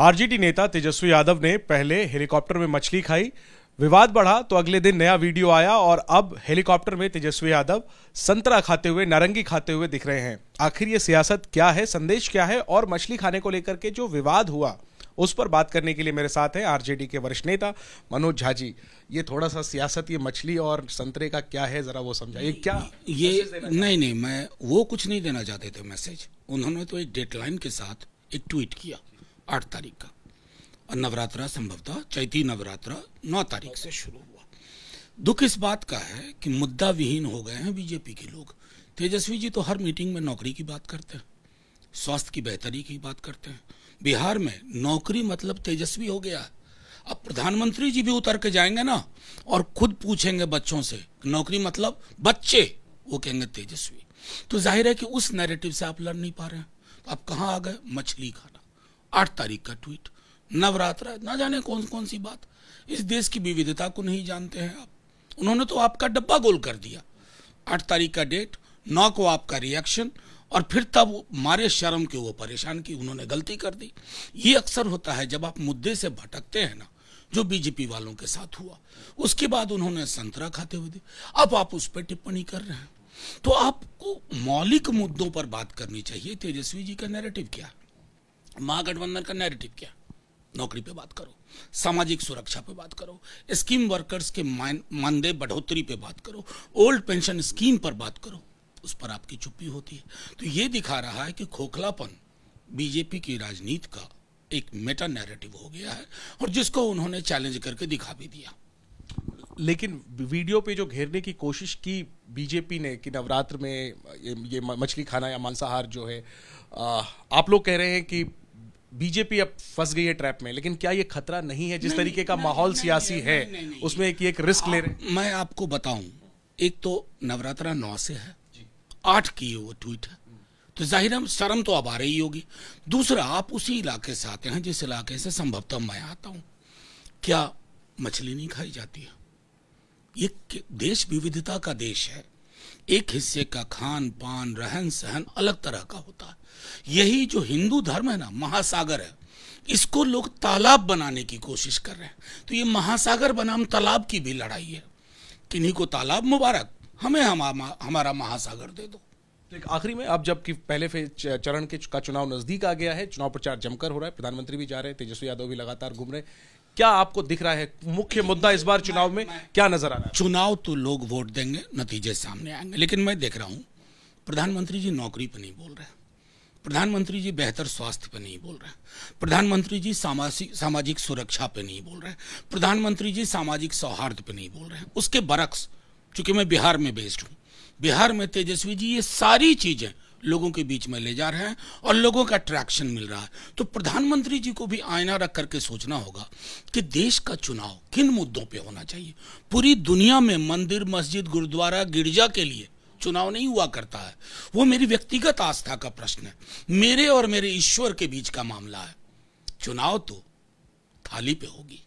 RJD नेता तेजस्वी यादव ने पहले हेलीकॉप्टर में मछली खाई विवाद बढ़ा तो अगले दिन नया वीडियो आया और अब हेलीकॉप्टर में तेजस्वी यादव संतरा खाते हुए नारंगी खाते हुए दिख रहे हैं आखिर ये सियासत क्या है संदेश क्या है और मछली खाने को लेकर के जो विवाद हुआ उस पर बात करने के लिए मेरे साथ हैं आरजेडी के वरिष्ठ नेता मनोज झा जी ये थोड़ा सा सियासत ये मछली और संतरे का क्या है जरा वो समझाइए क्या ये नहीं नहीं मैं वो कुछ नहीं देना चाहते थे मैसेज उन्होंने तो एक डेडलाइन के साथ एक ट्वीट किया आठ तारीख का और नवरात्रा संभवतः चैती नवरात्रा नौ तारीख से शुरू हुआ दुख इस बात का है कि मुद्दा विहीन हो गए हैं बीजेपी के लोग तेजस्वी जी तो हर मीटिंग में नौकरी की बात करते हैं स्वास्थ्य की बेहतरी की बात करते हैं बिहार में नौकरी मतलब तेजस्वी हो गया अब प्रधानमंत्री जी भी उतर के जाएंगे ना और खुद पूछेंगे बच्चों से नौकरी मतलब बच्चे वो कहेंगे तेजस्वी तो जाहिर है कि उस नैरेटिव से आप लड़ नहीं पा रहे हैं तो आप कहाँ आ गए मछली खाना आठ तारीख का ट्वीट नवरात्र ना जाने कौन कौन सी बात इस देश की विविधता को नहीं जानते हैं आप उन्होंने तो आपका डब्बा गोल कर दिया आठ तारीख का डेट नौ को आपका रिएक्शन और फिर तब मारे शर्म के वो परेशान की उन्होंने गलती कर दी ये अक्सर होता है जब आप मुद्दे से भटकते हैं ना जो बीजेपी वालों के साथ हुआ उसके बाद उन्होंने संतरा खाते हुए दी अब आप उस पर टिप्पणी कर रहे हैं तो आपको मौलिक मुद्दों पर बात करनी चाहिए तेजस्वी जी का नैरेटिव क्या है महागठबंधन का नैरेटिव क्या नौकरी पे बात करो सामाजिक सुरक्षा पे बात करो स्कीम वर्कर्स के मानदेय बढ़ोतरी पे बात करो ओल्ड पेंशन स्कीम पर बात करो उस पर आपकी चुप्पी होती है तो ये दिखा रहा है कि खोखलापन बीजेपी की राजनीति का एक मेटा नैरेटिव हो गया है और जिसको उन्होंने चैलेंज करके दिखा भी दिया लेकिन वीडियो पे जो घेरने की कोशिश की बीजेपी ने कि नवरात्र में ये, ये मछली खाना या मांसाहार जो है आ, आप लोग कह रहे हैं कि बीजेपी अब फंस गई है ट्रैप में लेकिन क्या ये खतरा नहीं है जिस नहीं, तरीके का नहीं, माहौल नहीं, सियासी नहीं, है नहीं, नहीं, उसमें एक एक रिस्क आ, ले रहे मैं आपको बताऊं एक तो नवरात्रा नौ से है आठ की वो ट्वीट है तो जाहिर है शर्म तो अब आ रही होगी दूसरा आप उसी इलाके से आते हैं जिस इलाके से संभवतः मैं आता हूं क्या मछली नहीं खाई जाती है ये देश विविधता का देश है एक हिस्से का खान पान रहन सहन अलग तरह का होता है यही जो हिंदू धर्म है ना महासागर है इसको लोग तालाब बनाने की कोशिश कर रहे हैं तो ये महासागर बनाम तालाब की भी लड़ाई है किन्हीं को तालाब मुबारक हमें हमारा हमारा महासागर दे दो तो आखिरी में अब जबकि पहले फेज चरण के का चुनाव नजदीक आ गया है चुनाव प्रचार जमकर हो रहा है प्रधानमंत्री भी जा रहे हैं तेजस्वी यादव भी लगातार घूम रहे क्या आपको दिख रहा है मुख्य मुद्दा इस बार चुनाव में क्या नजर आ रहा है चुनाव तो लोग वोट देंगे नतीजे सामने आएंगे लेकिन मैं देख रहा हूँ प्रधानमंत्री जी नौकरी पर नहीं बोल रहे प्रधानमंत्री जी बेहतर स्वास्थ्य पर नहीं बोल रहे प्रधानमंत्री जी सामाजिक सामाजिक सुरक्षा पर नहीं बोल रहे प्रधानमंत्री जी सामाजिक सौहार्द पर नहीं बोल रहे उसके बरक्स चूंकि मैं बिहार में बेस्ड हूँ बिहार में तेजस्वी जी ये सारी चीज़ें लोगों के बीच में ले जा रहे हैं और लोगों का अट्रैक्शन मिल रहा है तो प्रधानमंत्री जी को भी आईना रख करके सोचना होगा कि देश का चुनाव किन मुद्दों पे होना चाहिए पूरी दुनिया में मंदिर मस्जिद गुरुद्वारा गिरजा के लिए चुनाव नहीं हुआ करता है वो मेरी व्यक्तिगत आस्था का प्रश्न है मेरे और मेरे ईश्वर के बीच का मामला है चुनाव तो थाली पे होगी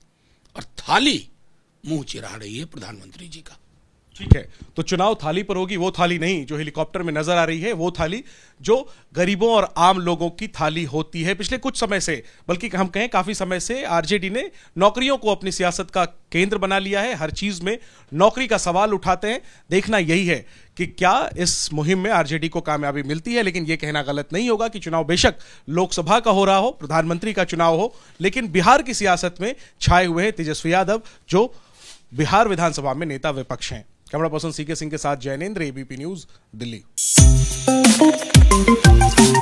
और थाली मुंह चिरा रही है प्रधानमंत्री जी का ठीक है तो चुनाव थाली पर होगी वो थाली नहीं जो हेलीकॉप्टर में नजर आ रही है वो थाली जो गरीबों और आम लोगों की थाली होती है पिछले कुछ समय से बल्कि हम कहें काफी समय से आरजेडी ने नौकरियों को अपनी सियासत का केंद्र बना लिया है हर चीज में नौकरी का सवाल उठाते हैं देखना यही है कि क्या इस मुहिम में आरजेडी को कामयाबी मिलती है लेकिन यह कहना गलत नहीं होगा कि चुनाव बेशक लोकसभा का हो रहा हो प्रधानमंत्री का चुनाव हो लेकिन बिहार की सियासत में छाए हुए हैं तेजस्वी यादव जो बिहार विधानसभा में नेता विपक्ष हैं कैमरा पर्सन सीके सिंह के साथ जैनेन्द्र एबीपी न्यूज दिल्ली